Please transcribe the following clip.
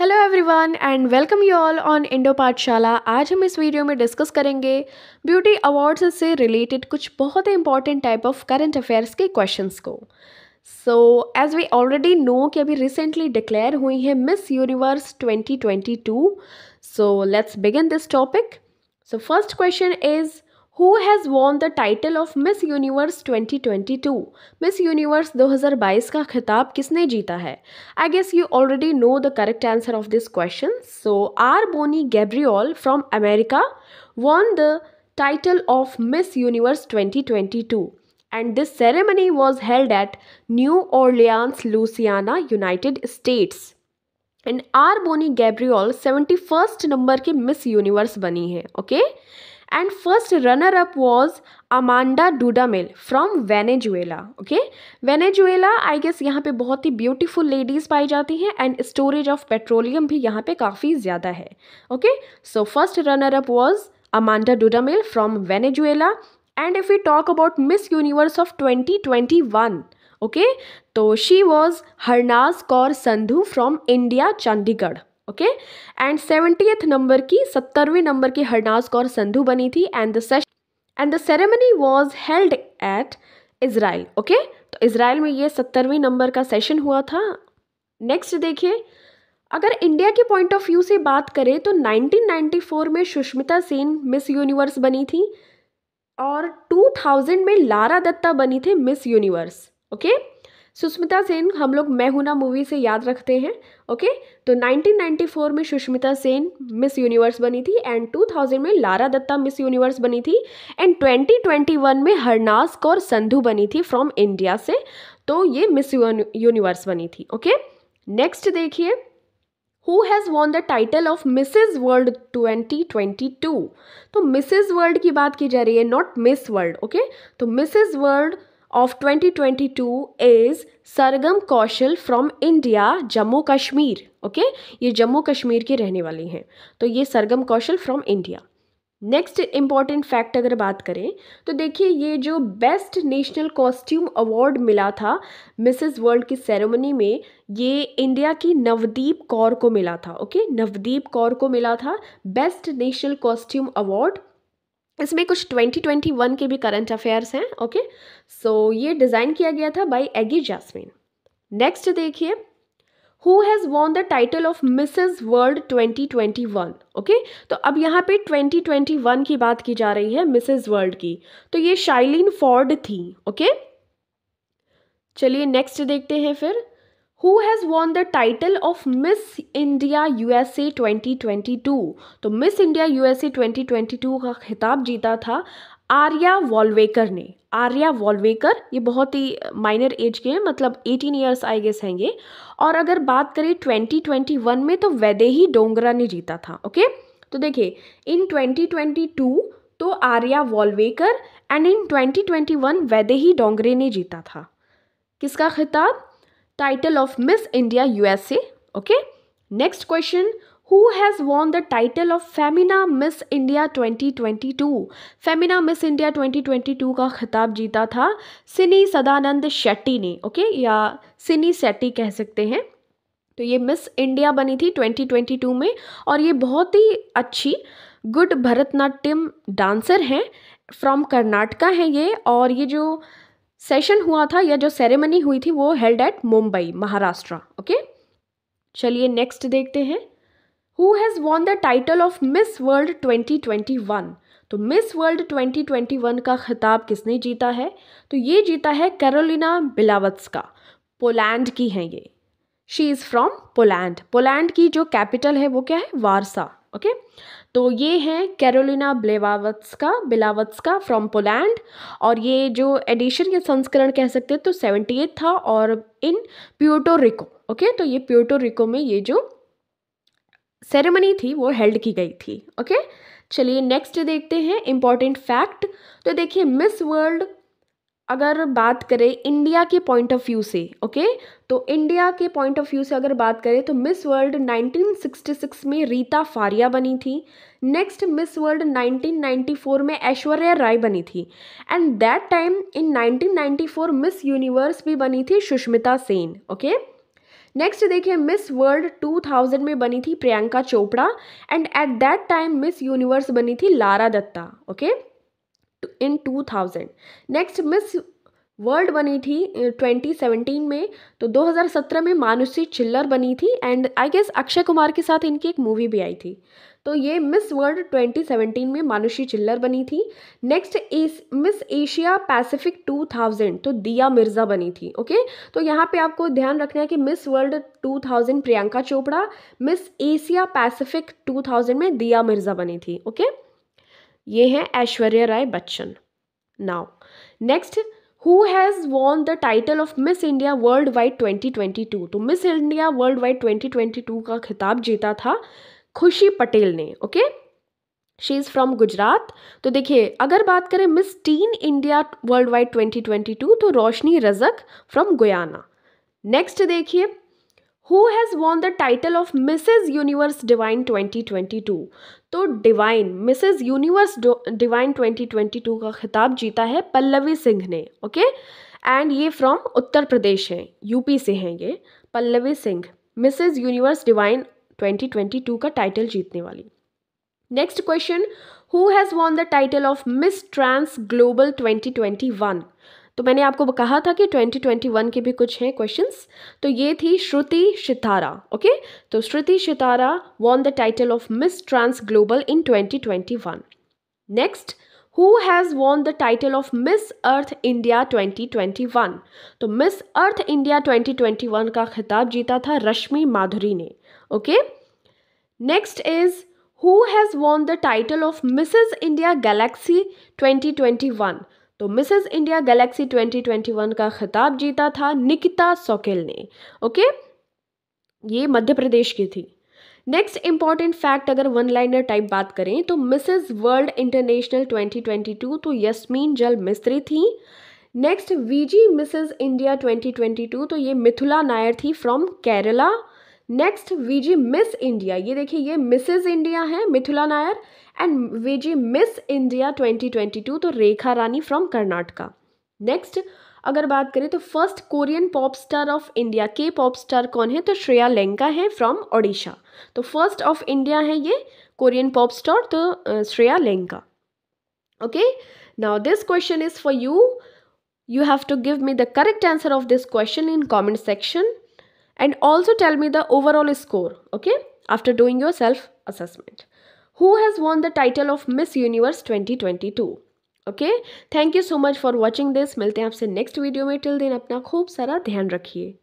Hello everyone and welcome you all on Indo Pathshala आज हम इस वीडियो में डिस्कस करेंगे ब्यूटी अवार्ड्स से रिलेटेड कुछ बहुत ही important type of current affairs के क्वेश्चंस को so as we already know कि अभी रिसेंटली डिक्लेयर हुई है Miss Universe 2022 so let's begin this topic so first question is who has won the title of Miss Universe 2022 Miss Universe 2022 का खिताब किसने जीता है I guess you already know the correct answer of this question so R Bonnie Gabriel from America von the title of Miss Universe 2022 and this ceremony was held at New Orleans Louisiana United States and R Bonnie Gabriel first number की Miss Universe बनी है okay okay? And first runner up was Amanda Dudamel from Venezuela okay Venezuela I guess यहाँ पे बहुत ही beautiful ladies पाई जाती हैं and storage of petroleum भी यहाँ पे काफ़ी ज़्यादा है okay so first runner up was Amanda Dudamel from Venezuela and if you talk about Miss Universe of twenty twenty one okay तो she was Harnaaz Kaur Sandhu from India Chandigarh okay and seventy number की सत्तरवें नंबर की हरनाज कौर संधु बनी थी and the session and the ceremony was held at Israel okay तो Israel में ये सत्तरवें नंबर का सेशन हुआ था नेक्स्ट देखिए अगर इंडिया के पॉइंट ऑफ व्यू से बात करें तो 1994 में सुष्मिता सेन मिस यूनिवर्स बनी थी और 2000 में लारा दत्ता बनी थी Miss Universe okay okay? Sushmita Sen हम लोग मैं हूं ना मूवी से याद रखते हैं ओके तो 1994 में सुष्मिता सेन मिस यूनिवर्स बनी थी एंड 2000 में लारा दत्ता मिस यूनिवर्स बनी थी एंड 2021 में हरनास कौर संधू बनी थी फ्रॉम इंडिया से तो ये मिस यूनिवर्स बनी थी ओके नेक्स्ट देखिए who has won the title of Mrs World 2022 तो मिसिज वर्ल्ड की बात की जा रही है नॉट मिस वर्ल्ड ओके तो Mrs World of 2022 is Sargam Kaushal from India Jammu Kashmir okay ये जम्मू कश्मीर की रहने वाली हैं तो ये Sargam Kaushal from India next important fact अगर बात करें तो देखिए ये जो बेस्ट नेशनल कॉस्ट्यूम अवार्ड मिला था मिसेस वर्ल्ड की सेरेमनी में ये इंडिया की नवदीप कौर को मिला था ओके नवदीप कौर को मिला था बेस्ट नेशनल कॉस्ट्यूम अवार्ड इसमें कुछ 2021 के भी करंट अफेयर्स हैं ओके सो ये डिज़ाइन किया गया था बाय एगी जैस्मिन नेक्स्ट देखिए who has won the title of Mrs World 2021 okay तो अब यहाँ पे 2021 की बात की जा रही है मिसेज वर्ल्ड की तो ये शाइलिन फॉर्ड थी ओके okay? चलिए नेक्स्ट देखते हैं फिर who has won the title of Miss India U S A twenty twenty two तो Miss India U S A twenty twenty two का खिताब जीता था आर्या वॉलवेकर ने आर्या वॉलवेकर ये बहुत ही माइनर एज के हैं मतलब एटीन ईयर्स आई गेस हैं ये और अगर बात करें ट्वेंटी ट्वेंटी वन में तो वैदेही डोंगरा ने जीता था ओके तो देखिए इन ट्वेंटी ट्वेंटी टू तो Arya Walvekar and in twenty twenty one Vaidehi Dongre ने जीता था किसका खिताब title of Miss India USA. Okay. Next question. Who has won the title of Femina Miss India 2022? Femina Miss India 2022 का खिताब जीता था सिनी सदानंद शेट्टी ने ओके okay? या सिनी शेट्टी कह सकते हैं तो ये मिस इंडिया बनी थी 2022 में और ये बहुत ही अच्छी गुड भरतनाट्यम डांसर हैं फ्रॉम कर्नाटका हैं ये और ये जो सेशन हुआ था या जो सेरेमनी हुई थी वो held at Mumbai Maharashtra okay चलिए नेक्स्ट देखते हैं who has won the title of Miss World 2021 तो मिस वर्ल्ड 2021 का खिताब किसने जीता है तो ये जीता है कैरोलिना का पोलैंड की हैं ये she is from Poland Poland की जो कैपिटल है वो क्या है वारसा ओके तो ये हैं कैरोलिना बिलावत्स का फ्रॉम पोलैंड और ये जो एडिशन या संस्करण कह सकते हैं तो सेवेंटी एट था और इन प्योटो रिको ओके तो ये प्योटो रिको में ये जो सेरेमनी थी वो हेल्ड की गई थी ओके चलिए नेक्स्ट देखते हैं इम्पॉर्टेंट फैक्ट तो देखिए मिस वर्ल्ड अगर बात करें इंडिया के पॉइंट ऑफ व्यू से ओके तो इंडिया के पॉइंट ऑफ व्यू से अगर बात करें तो मिस वर्ल्ड 1966 में रीता फारिया बनी थी नेक्स्ट मिस वर्ल्ड 1994 में ऐश्वर्या राय बनी थी and that time in 1994 Miss Universe भी बनी थी सुष्मिता सेन ओके नेक्स्ट देखिए मिस वर्ल्ड 2000 में बनी थी Priyanka Chopra and at that time Miss Universe बनी थी Lara Dutta okay okay? In two thousand next Miss World बनी थी ट्वेंटी uh, सेवेंटीन में तो दो हज़ार सत्रह में मानुषी चिल्लर बनी थी and I guess Akshay Kumar के साथ इनकी एक मूवी भी आई थी तो ये मिस वर्ल्ड 2017 में मानुषी चिल्लर बनी थी next as Miss Asia Pacific 2000 तो दिया मिर्ज़ा बनी थी ओके तो यहाँ पे आपको ध्यान रखना है कि Miss World 2000 Priyanka Chopra Miss Asia Pacific 2000 में दिया मिर्ज़ा बनी थी ओके ये हैं Aishwarya Rai Bachchan now next who has won the title of Miss India worldwide 2022 तो मिस इंडिया वर्ल्ड वाइड 2022 का खिताब जीता था खुशी पटेल ने okay she is from Gujarat तो देखिए अगर बात करें Miss Teen India worldwide 2022 तो Roshni Rajak from Guyana next देखिए who has won the title of Mrs Universe Divine 2022 तो डिवाइन मिसेज यूनिवर्स डिवाइन 2022 का खिताब जीता है पल्लवी सिंह ने ओके एंड ये फ्रॉम उत्तर प्रदेश हैं यूपी से हैं ये Pallavi Singh Mrs Universe Divine 2022 का टाइटल जीतने वाली next question who has won the title of Miss Trans Global 2021 तो मैंने आपको कहा था कि 2021 के भी कुछ हैं क्वेश्चंस तो ये थी श्रुति सितारा ओके तो Shruti Sitara won the title of Miss Trans Global in 2021 next who has won the title of Miss Earth India 2021 तो मिस अर्थ इंडिया 2021 का खिताब जीता था रश्मि माधुरी ने okay next is who has won the title of Mrs India Galaxy 2021? तो Mrs India Galaxy 2021 का खिताब जीता था निकिता सोकेल ने ओके ये मध्य प्रदेश की थी नेक्स्ट इंपॉर्टेंट फैक्ट अगर वन लाइनर टाइप बात करें तो मिसेस वर्ल्ड इंटरनेशनल 2022 तो यस्मीन जल मिस्त्री थी नेक्स्ट वीजी मिसेस इंडिया 2022 तो ये मिथुला नायर थी from Kerala next VG Miss India ये देखिए ये मिसेज इंडिया है Mithula Nair and VG Miss India 2022 तो रेखा रानी फ्रॉम कर्नाटका नेक्स्ट अगर बात करें तो first Korean pop star of India के पॉप स्टार कौन है तो श्रेया लेंका है फ्रॉम ओडिशा तो फर्स्ट ऑफ इंडिया है ये कोरियन पॉप स्टार तो Shreya Lenka okay now this question is for you you have to give me the correct answer of this question in comment section and also tell me the overall score okay after doing your self assessment who has won the title of miss universe 2022 okay thank you so much for watching this milte hain aapse next video mein till then apna khoob sara dhyan rakhiye